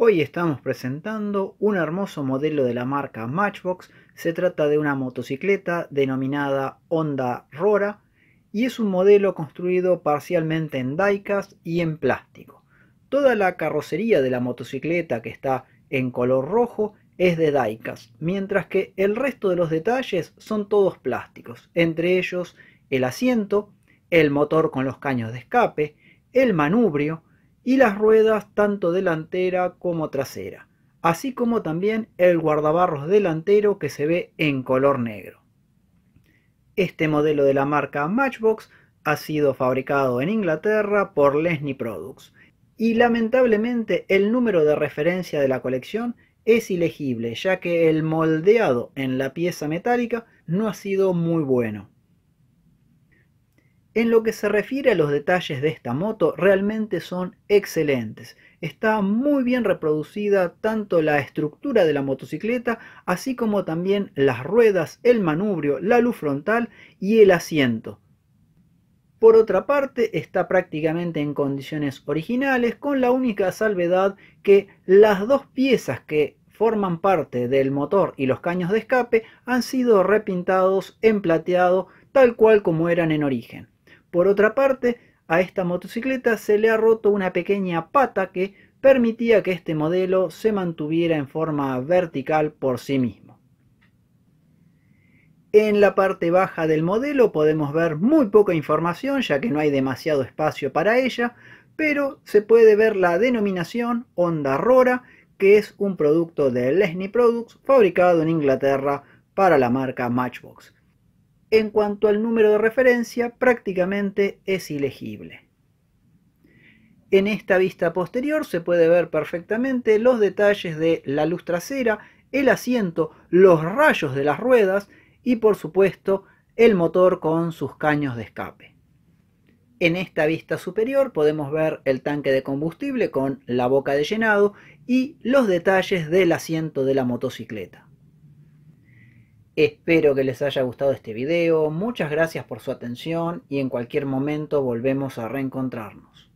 Hoy estamos presentando un hermoso modelo de la marca Matchbox. Se trata de una motocicleta denominada Honda Rora y es un modelo construido parcialmente en diecast y en plástico. Toda la carrocería de la motocicleta que está en color rojo es de diecast, mientras que el resto de los detalles son todos plásticos, entre ellos el asiento, el motor con los caños de escape, el manubrio, y las ruedas tanto delantera como trasera, así como también el guardabarros delantero que se ve en color negro. Este modelo de la marca Matchbox ha sido fabricado en Inglaterra por Lesney Products y lamentablemente el número de referencia de la colección es ilegible ya que el moldeado en la pieza metálica no ha sido muy bueno. En lo que se refiere a los detalles de esta moto, realmente son excelentes. Está muy bien reproducida tanto la estructura de la motocicleta, así como también las ruedas, el manubrio, la luz frontal y el asiento. Por otra parte, está prácticamente en condiciones originales, con la única salvedad que las dos piezas que forman parte del motor y los caños de escape han sido repintados en plateado tal cual como eran en origen. Por otra parte, a esta motocicleta se le ha roto una pequeña pata que permitía que este modelo se mantuviera en forma vertical por sí mismo. En la parte baja del modelo podemos ver muy poca información ya que no hay demasiado espacio para ella, pero se puede ver la denominación Honda Rora, que es un producto de Lesney Products fabricado en Inglaterra para la marca Matchbox en cuanto al número de referencia, prácticamente es ilegible. En esta vista posterior se puede ver perfectamente los detalles de la luz trasera, el asiento, los rayos de las ruedas y por supuesto el motor con sus caños de escape. En esta vista superior podemos ver el tanque de combustible con la boca de llenado y los detalles del asiento de la motocicleta. Espero que les haya gustado este video, muchas gracias por su atención y en cualquier momento volvemos a reencontrarnos.